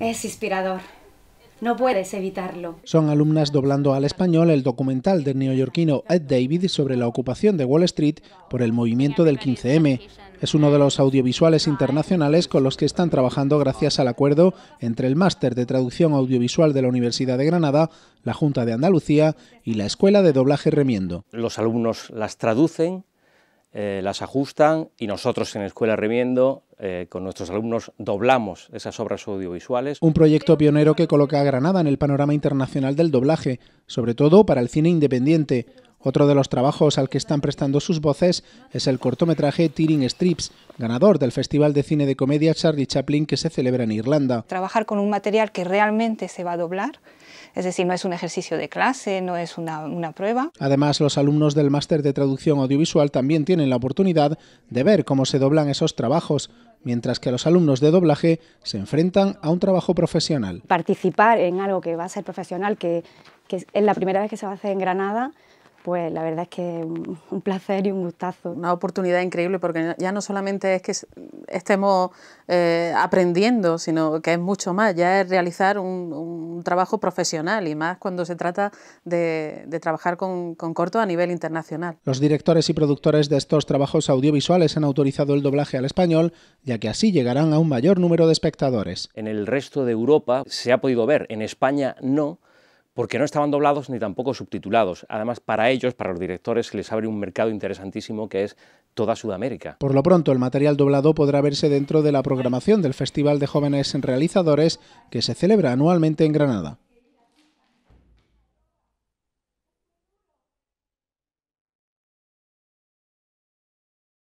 Es inspirador. No puedes evitarlo. Son alumnas doblando al español el documental del neoyorquino Ed David sobre la ocupación de Wall Street por el movimiento del 15M. Es uno de los audiovisuales internacionales con los que están trabajando gracias al acuerdo entre el Máster de Traducción Audiovisual de la Universidad de Granada, la Junta de Andalucía y la Escuela de Doblaje Remiendo. Los alumnos las traducen, eh, las ajustan y nosotros en Escuela Remiendo eh, con nuestros alumnos doblamos esas obras audiovisuales. Un proyecto pionero que coloca a Granada en el panorama internacional del doblaje, sobre todo para el cine independiente. Otro de los trabajos al que están prestando sus voces es el cortometraje Tearing Strips, ganador del Festival de Cine de Comedia Charlie Chaplin que se celebra en Irlanda. Trabajar con un material que realmente se va a doblar, es decir, no es un ejercicio de clase, no es una, prueba. Además, los alumnos del máster de traducción audiovisual también tienen la oportunidad de ver cómo se doblan esos trabajos, mientras que los alumnos de doblaje se enfrentan a un trabajo profesional. Participar en algo que va a ser profesional, que, que es la primera vez que se va a hacer en Granada, pues la verdad es que un, placer y un gustazo. Una oportunidad increíble porque ya no solamente es que estemos eh, aprendiendo, sino que es mucho más, ya es realizar un, trabajo profesional y más cuando se trata de, trabajar con, con, corto a nivel internacional. Los directores y productores de estos trabajos audiovisuales han autorizado el doblaje al español, ya que así llegarán a un mayor número de espectadores. En el resto de Europa se ha podido ver, en España no, porque no estaban doblados ni tampoco subtitulados. Además, para ellos, para los directores, les abre un mercado interesantísimo que es toda Sudamérica. Por lo pronto, el material doblado podrá verse dentro de la programación del Festival de Jóvenes Realizadores que se celebra anualmente en Granada.